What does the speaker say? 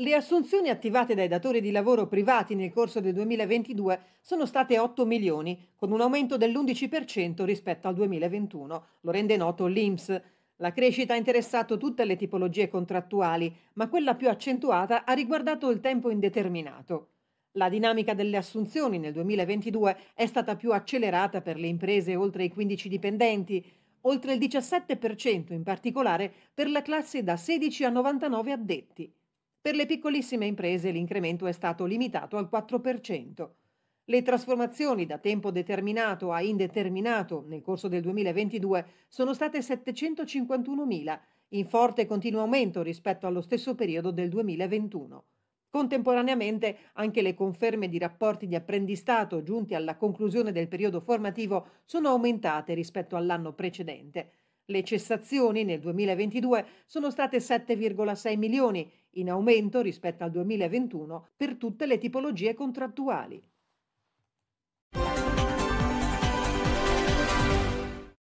Le assunzioni attivate dai datori di lavoro privati nel corso del 2022 sono state 8 milioni, con un aumento dell'11% rispetto al 2021, lo rende noto l'INPS. La crescita ha interessato tutte le tipologie contrattuali, ma quella più accentuata ha riguardato il tempo indeterminato. La dinamica delle assunzioni nel 2022 è stata più accelerata per le imprese oltre i 15 dipendenti, oltre il 17% in particolare per la classe da 16 a 99 addetti. Per le piccolissime imprese l'incremento è stato limitato al 4%. Le trasformazioni da tempo determinato a indeterminato nel corso del 2022 sono state 751.000, in forte e continuo aumento rispetto allo stesso periodo del 2021. Contemporaneamente anche le conferme di rapporti di apprendistato giunti alla conclusione del periodo formativo sono aumentate rispetto all'anno precedente. Le cessazioni nel 2022 sono state 7,6 milioni, in aumento rispetto al 2021 per tutte le tipologie contrattuali.